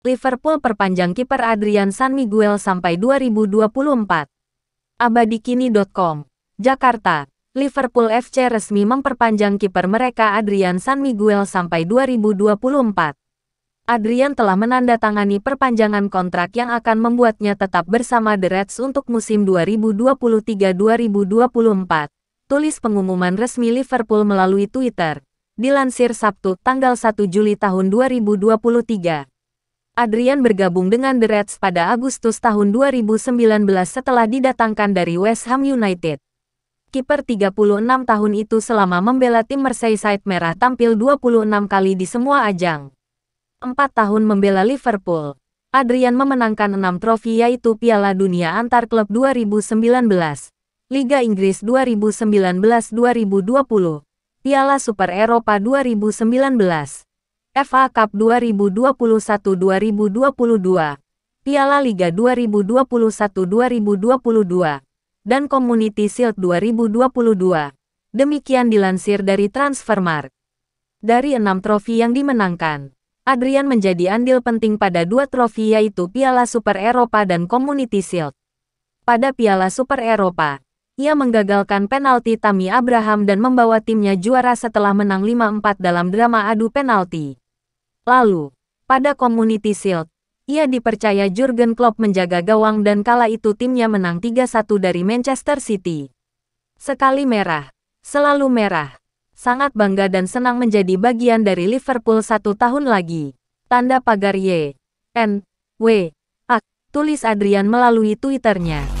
Liverpool perpanjang kiper Adrian San Miguel sampai 2024. Abadikini.com, Jakarta. Liverpool FC resmi memperpanjang kiper mereka Adrian San Miguel sampai 2024. Adrian telah menandatangani perpanjangan kontrak yang akan membuatnya tetap bersama The Reds untuk musim 2023-2024, tulis pengumuman resmi Liverpool melalui Twitter. Dilansir Sabtu, tanggal 1 Juli tahun 2023. Adrian bergabung dengan The Reds pada Agustus tahun 2019 setelah didatangkan dari West Ham United. Kiper 36 tahun itu selama membela tim Merseyside Merah tampil 26 kali di semua ajang. Empat tahun membela Liverpool. Adrian memenangkan enam trofi yaitu Piala Dunia Antar Klub 2019, Liga Inggris 2019-2020, Piala Super Eropa 2019, FA Cup 2021-2022, Piala Liga 2021-2022, dan Community Shield 2022. Demikian dilansir dari Transfermarkt. Dari enam trofi yang dimenangkan, Adrian menjadi andil penting pada dua trofi yaitu Piala Super Eropa dan Community Shield. Pada Piala Super Eropa, ia menggagalkan penalti Tammy Abraham dan membawa timnya juara setelah menang 5-4 dalam drama adu penalti. Lalu, pada Community Shield, ia dipercaya Jurgen Klopp menjaga gawang dan kala itu timnya menang 3-1 dari Manchester City. Sekali merah, selalu merah. Sangat bangga dan senang menjadi bagian dari Liverpool satu tahun lagi. Tanda pagar Y. N. W. A. Tulis Adrian melalui Twitternya.